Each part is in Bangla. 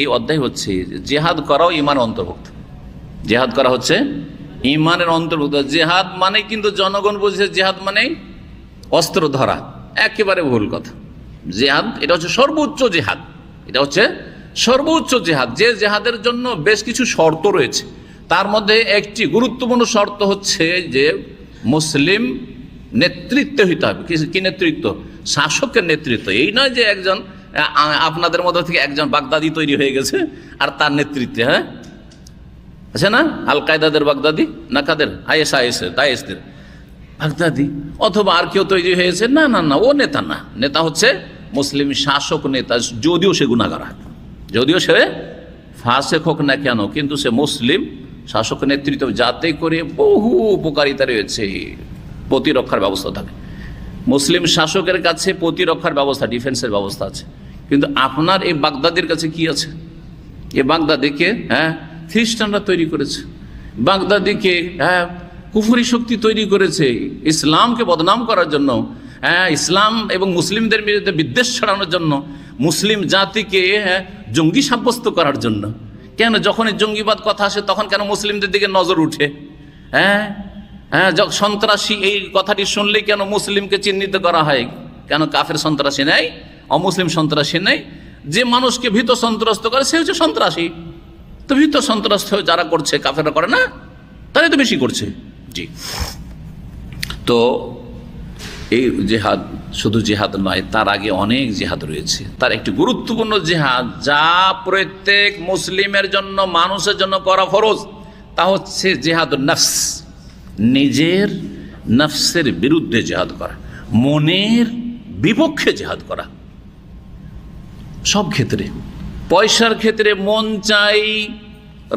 এই অধ্যায় হচ্ছে জেহাদ করাও ইমান অন্তর্ভুক্ত জেহাদ করা হচ্ছে ইমানের অন্তর্ভুক্ত জেহাদ মানে কিন্তু জনগণ বলছে জেহাদ মানে অস্ত্র ধরা একেবারে ভুল কথা জেহাদ এটা হচ্ছে সর্বোচ্চ জেহাদ এটা হচ্ছে সর্বোচ্চ জেহাদ যে জেহাদের জন্য বেশ কিছু শর্ত রয়েছে তার মধ্যে একটি গুরুত্বপূর্ণ শর্ত হচ্ছে যে মুসলিম নেতৃত্ব হইতে হবে কি নেতৃত্ব শাসকের নেতৃত্ব এই নয় যে একজন আপনাদের মধ্য থেকে একজন বাগদাদি তৈরি হয়ে গেছে আর তার নেতৃত্বে হ্যাঁ আছে না আল কায়দাদের বাগদাদি না কাদের আইএস আইএসের তাইএসদের বাগদাদি অথবা আর কেউ তৈরি হয়েছে না না না ও নেতা না নেতা হচ্ছে মুসলিম শাসক নেতা যদিও সে গুণাগার হয় যদিও সে ফাঁসেক হোক না কেন কিন্তু সে মুসলিম শাসক নেতৃত্ব যাতে করে বহু উপকারিতা রয়েছে প্রতিরক্ষার ব্যবস্থা থাকে মুসলিম শাসকের কাছে প্রতিরক্ষার ব্যবস্থা ডিফেন্সের ব্যবস্থা আছে কিন্তু আপনার এই বাগদাদের কাছে কি আছে এ বাগদাদিকে হ্যাঁ খ্রিস্টানরা তৈরি করেছে বাগদাদিকে হ্যাঁ কুফুরি শক্তি তৈরি করেছে ইসলামকে বদনাম করার জন্য হ্যাঁ ইসলাম এবং মুসলিমদের বিরুদ্ধে বিদ্বেষ ছড়ানোর জন্য মুসলিম জাতিকে হ্যাঁ জঙ্গি সাব্যস্ত করার জন্য কেন যখন এই জঙ্গিবাদ কথা আসে তখন কেন মুসলিমদের দিকে নজর উঠে হ্যাঁ হ্যাঁ সন্ত্রাসী এই কথাটি শুনলেই কেন মুসলিমকে চিহ্নিত করা হয় কেন কাফের সন্ত্রাসী নেয় অমুসলিম সন্ত্রাসী নেই যে মানুষকে ভীত সন্ত্রস্ত করে সে হচ্ছে সন্ত্রাসী তো ভীত সন্ত্রস্ত যারা করছে কাফেরা করে না তারাই তো বেশি করছে জি তো এই জেহাদ শুধু জেহাদ নয় তার আগে অনেক জেহাদ রয়েছে তার একটি গুরুত্বপূর্ণ জেহাদ যা প্রত্যেক মুসলিমের জন্য মানুষের জন্য করা ফরজ তা হচ্ছে জেহাদ নফস নিজের নফসের বিরুদ্ধে জেহাদ করা মনের বিপক্ষে জেহাদ করা সব ক্ষেত্রে পয়সার ক্ষেত্রে মন চাই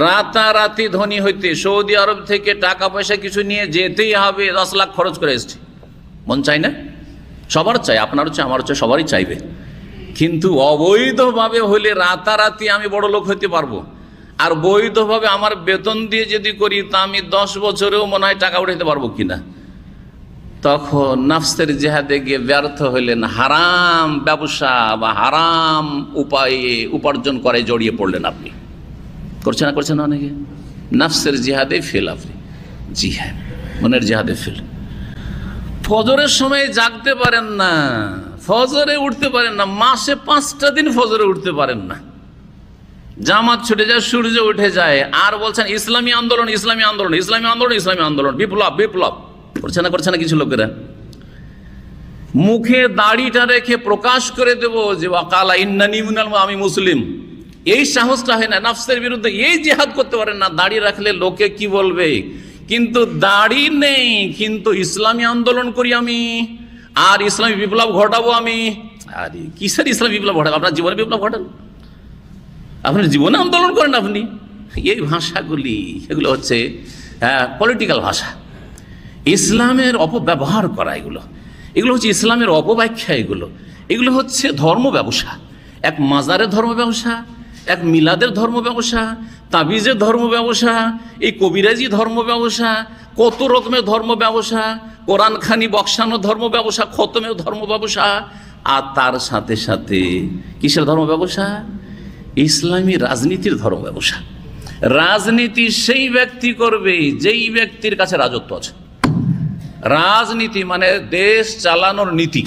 রাতারাতি ধনী হইতে সৌদি আরব থেকে টাকা পয়সা কিছু নিয়ে যেতেই হবে দশ লাখ খরচ করে এসছে মন চাই না সবার চাই আপনারও চাই আমারও চাই সবারই চাইবে কিন্তু অবৈধভাবে হলে রাতারাতি আমি বড় লোক হইতে পারবো আর বৈধভাবে আমার বেতন দিয়ে যদি করি তা আমি দশ বছরেও মনে হয় টাকা উঠাইতে পারবো কিনা তখন নাফসের জেহাদে গিয়ে ব্যর্থ হইলেন হারাম ব্যবসা বা হারাম উপায়ে উপার্জন করে জড়িয়ে পড়লেন আপনি করছে না করছেন অনেকে নাফসের জেহাদে ফেল আপনি জি হ্যাঁ মনের জেহাদে ফেল ফজরের সময় জাগতে পারেন না ফজরে উঠতে পারেন না মাসে পাঁচটা দিন ফজরে উঠতে পারেন না জামাত ছুটে যায় সূর্য উঠে যায় আর বলছেন ইসলামী আন্দোলন ইসলামী আন্দোলন ইসলামী আন্দোলন ইসলামী আন্দোলন বিপ্লব বিপ্লব করছে না করছে না কিছু লোকেরা মুখে দাড়িটা রেখে প্রকাশ করে দেবো যে ওয়াকালা ইন্নানি আমি মুসলিম এই সাহসটা হয় না নাফসের বিরুদ্ধে এই জেহাদ করতে পারেন না দাড়ি রাখলে লোকে কি বলবে কিন্তু দাড়ি নেই কিন্তু ইসলামী আন্দোলন করি আমি আর ইসলামী বিপ্লব ঘটাবো আমি আরে কিসের ইসলামী বিপ্লব ঘটাবো আপনার জীবনে বিপ্লব ঘটান আপনার জীবনে আন্দোলন করেন আপনি এই ভাষাগুলি এগুলো হচ্ছে পলিটিক্যাল ভাষা ইসলামের অপব্যবহার করা এগুলো এগুলো হচ্ছে ইসলামের অপব্যাখ্যা এগুলো এগুলো হচ্ছে ধর্ম ব্যবসা এক মাজারের ধর্ম ব্যবসা এক মিলাদের ধর্ম ব্যবসা তাবিজের ধর্ম ব্যবসা এই কবিরাজি ধর্ম ব্যবসা কত রকমের ধর্ম ব্যবসা কোরআন খানি বক্সানো ধর্ম ব্যবসা খতমের ধর্ম ব্যবসা আর তার সাথে সাথে কিসের ধর্ম ব্যবসা ইসলামী রাজনীতির ধর্ম ব্যবসা রাজনীতি সেই ব্যক্তি করবে যেই ব্যক্তির কাছে রাজত্ব আছে রাজনীতি মানে দেশ চালানোর নীতি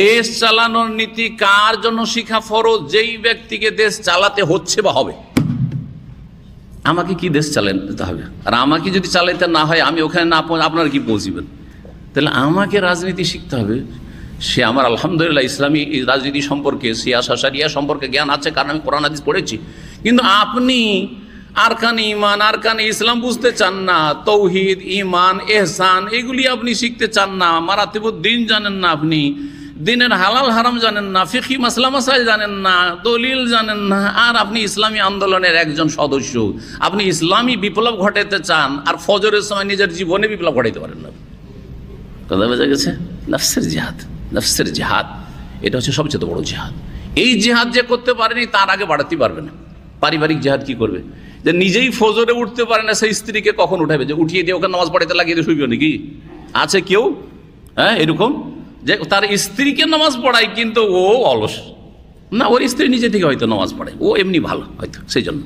দেশ চালানোর নীতি কার জন্য শিখা ফরজ যেই ব্যক্তিকে দেশ চালাতে হচ্ছে বা হবে আমাকে কি দেশ চালাতে হবে আর আমাকে যদি চালাইতে না হয় আমি ওখানে না আপনার কি পৌঁছিবেন তাহলে আমাকে রাজনীতি শিখতে হবে সে আমার আলহামদুলিল্লাহ ইসলামী রাজনীতি সম্পর্কে সিয়াসা সারিয়া সম্পর্কে জ্ঞান আছে কারণ আমি কোরআন আদিজ পড়েছি কিন্তু আপনি আরকান ইমান আরকান ইসলাম বুঝতে চান না তৌহিদ ইমান এহসান এগুলি আপনি শিখতে চান না মারাতিব দিন জানেন না আপনি দিনের হালাল হারাম জানেন না ফিকি মাসলাম জানেন না দলিল জানেন না আর আপনি ইসলামী আন্দোলনের একজন সদস্য আপনি ইসলামী বিপ্লব ঘটাতে চান আর ফজরের সময় নিজের জীবনে বিপ্লব ঘটাইতে পারেন না কথা বোঝা গেছে নফসের জিহাদ নফসের জিহাদ এটা হচ্ছে সবচেয়ে বড় জিহাদ এই জিহাদ যে করতে পারেনি তার আগে বাড়াতে পারবে না পারিবারিক জেহাদ কি করবে যে নিজেই ফজরে উঠতে পারে না সেই স্ত্রীকে কখন উঠাবে যে উঠিয়ে দিয়ে ওখানে নামাজ পড়াইতে লাগিয়ে দিয়ে শুইবে নাকি আছে কেউ হ্যাঁ এরকম যে তার স্ত্রীকে নামাজ পড়ায় কিন্তু ও অলস না ওর স্ত্রী নিজে থেকে হয়তো নামাজ পড়ায় ও এমনি ভালো হয়তো সেই জন্য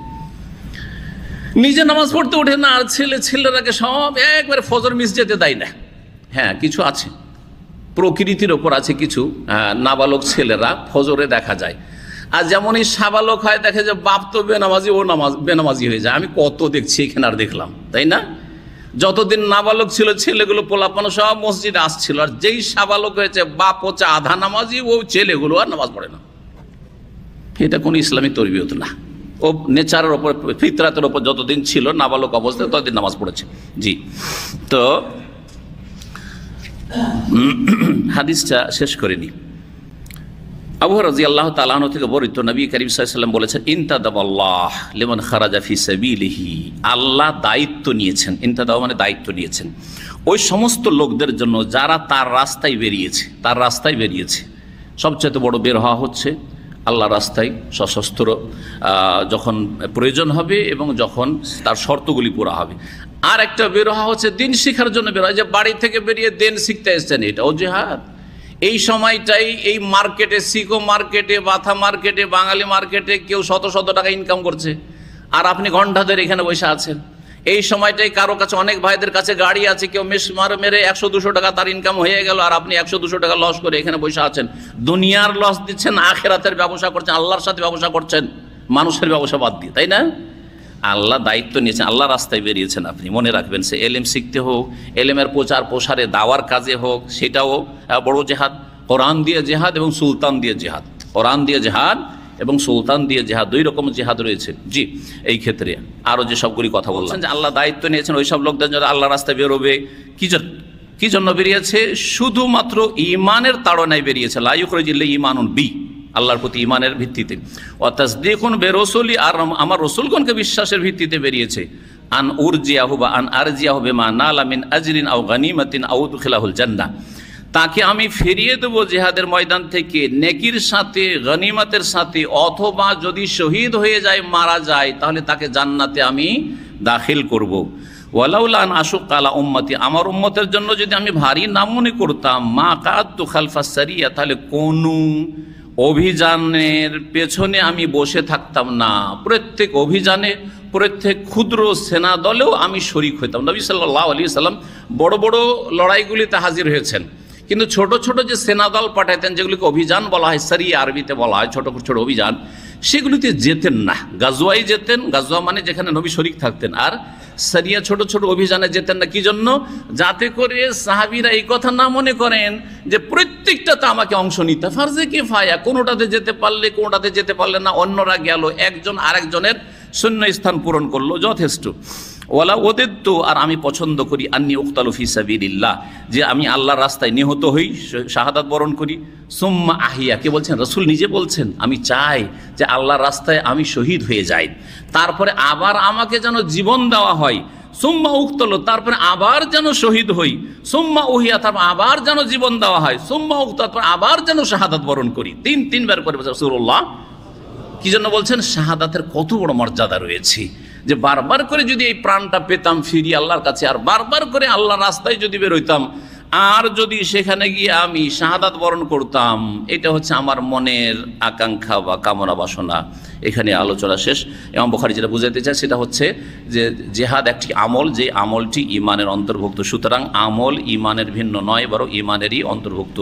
নিজে নামাজ পড়তে ওঠে না আর ছেলে ছেলেরাকে সব একবারে ফজর মিস যেতে দেয় না হ্যাঁ কিছু আছে প্রকৃতির ওপর আছে কিছু নাবালক ছেলেরা ফজরে দেখা যায় আর যেমনই সাবালক হয় দেখে যে বাপ তো বেনামাজি ও নামাজ বেনামাজি হয়ে যায় আমি কত দেখছি এখানে আর দেখলাম তাই না যতদিন নাবালক ছিল ছেলেগুলো পোলাপানো সব মসজিদে আসছিল আর যেই সাবালক হয়েছে বাপ হচ্ছে আধা নামাজি ও ছেলেগুলো আর নামাজ পড়ে না এটা কোনো ইসলামী তরবিয়ত না ও নেচারের ওপর ফিতরাতের ওপর যতদিন ছিল নাবালক অবস্থায় ততদিন নামাজ পড়েছে জি তো হাদিসটা শেষ করিনি আবু রাজি আল্লাহ তালাহন থেকে বরিত নবী করিম সাল্লাম বলেছেন ইন্তাদাব আল্লাহ লেমন খারাজা ফি আল্লাহ দায়িত্ব নিয়েছেন ইন্তাদাব মানে দায়িত্ব নিয়েছেন ওই সমস্ত লোকদের জন্য যারা তার রাস্তায় বেরিয়েছে তার রাস্তায় বেরিয়েছে সবচেয়ে বড় বের হওয়া হচ্ছে আল্লাহ রাস্তায় সশস্ত্র যখন প্রয়োজন হবে এবং যখন তার শর্তগুলি পুরা হবে আর একটা বের হওয়া হচ্ছে দিন শিখার জন্য বের হয় যে বাড়ি থেকে বেরিয়ে দিন শিখতে এসছেন এটাও জেহাদ এই সময়টাই এই মার্কেটে সিকো মার্কেটে বাথা মার্কেটে বাঙালি মার্কেটে কেউ শত শত টাকা ইনকাম করছে আর আপনি ধরে এখানে বসে আছেন এই সময়টাই কারো কাছে অনেক ভাইদের কাছে গাড়ি আছে কেউ মেস মার মেরে একশো দুশো টাকা তার ইনকাম হয়ে গেল আর আপনি একশো দুশো টাকা লস করে এখানে বসে আছেন দুনিয়ার লস দিচ্ছেন আখেরাতের ব্যবসা করছেন আল্লাহর সাথে ব্যবসা করছেন মানুষের ব্যবসা বাদ দিয়ে তাই না আল্লাহ দায়িত্ব নিয়েছেন আল্লাহ রাস্তায় বেরিয়েছেন আপনি মনে রাখবেন সে এলেম শিখতে হোক এলেমের প্রচার প্রসারে দাওয়ার কাজে হোক সেটাও বড় জেহাদ কোরআন দিয়ে জেহাদ এবং সুলতান দিয়ে জেহাদ কোরআন দিয়ে জেহাদ এবং সুলতান দিয়ে জেহাদ দুই রকম জেহাদ রয়েছে জি এই ক্ষেত্রে আরও যে সবগুলি কথা বলছেন যে আল্লাহ দায়িত্ব নিয়েছেন ওই সব লোকদের যারা আল্লাহ রাস্তায় বেরোবে কি কি জন্য বেরিয়েছে শুধুমাত্র ইমানের তাড়নায় বেরিয়েছে লাইক রজিল্লে ইমানুন বি আল্লাহর প্রতি ইমানের ভিত্তিতে অর্থাৎ দেখুন বেরসলি আর আমার রসুলগণকে বিশ্বাসের ভিত্তিতে বেরিয়েছে আন উর্জিয়া বা আন হুবে মা নাল আমিন আজরিন আউ গানিমাতিন আউদ খেলাহুল জান্না তাকে আমি ফিরিয়ে দেবো জেহাদের ময়দান থেকে নেকির সাথে গনিমাতের সাথে অথবা যদি শহীদ হয়ে যায় মারা যায় তাহলে তাকে জান্নাতে আমি দাখিল করব। ওয়ালাউলান আশুক কালা উম্মতি আমার উম্মতের জন্য যদি আমি ভারী নামনি মনে করতাম মা কাদ খালফা সারিয়া তাহলে কোনো অভিযানের পেছনে আমি বসে থাকতাম না প্রত্যেক অভিযানে প্রত্যেক ক্ষুদ্র সেনা দলেও আমি শরিক হইতাম নবী সাল্লাহ আলী সাল্লাম বড় বড় লড়াইগুলিতে হাজির হয়েছেন কিন্তু ছোট ছোট যে সেনাদল পাঠাতেন যেগুলিকে অভিযান বলা হয় সারি আরবিতে বলা হয় ছোট ছোট অভিযান সেগুলিতে যেতেন না গাজুয়াই যেতেন গাজুয়া মানে যেখানে নবী শরিক থাকতেন আর সারিয়া ছোট ছোট অভিযানে যেতেন না কি জন্য যাতে করে সাহাবিরা এই কথা না মনে করেন যে প্রত্যেকটাতে আমাকে অংশ নিতে ফার্জে কি ফায়া কোনোটাতে যেতে পারলে কোনোটাতে যেতে পারলে না অন্যরা গেল একজন আরেকজনের শূন্য স্থান পূরণ করলো যথেষ্ট ওলা ওদের তো আর আমি পছন্দ করি আন্নি উখতালুফি সাবিল্লাহ যে আমি আল্লাহর রাস্তায় নিহত হই শাহাদাত বরণ করি সোম্মা আহিয়া কে বলছেন রসুল নিজে বলছেন আমি চাই যে আল্লাহর রাস্তায় আমি শহীদ হয়ে যাই তারপরে আবার আমাকে যেন জীবন দেওয়া হয় সোম্মা উক্তল তারপরে আবার যেন শহীদ হই সোম্মা উহিয়া তারপর আবার যেন জীবন দেওয়া হয় সোম্মা উক্ত তারপর আবার যেন শাহাদাত বরণ করি তিন তিনবার করে রসুল্লাহ কি জন্য বলছেন শাহাদাতের কত বড় মর্যাদা রয়েছে যে বারবার করে যদি এই প্রাণটা পেতাম ফিরি আল্লাহর কাছে আর বারবার করে আল্লাহ রাস্তায় যদি বেরোইতাম আর যদি সেখানে গিয়ে আমি শাহাদাত বরণ করতাম এটা হচ্ছে আমার মনের আকাঙ্ক্ষা বা কামনা বাসনা এখানে আলোচনা শেষ এবং বোখারি যেটা বুঝাতে চায় সেটা হচ্ছে যে জেহাদ একটি আমল যে আমলটি ইমানের অন্তর্ভুক্ত সুতরাং আমল ইমানের ভিন্ন নয় বরং ইমানেরই অন্তর্ভুক্ত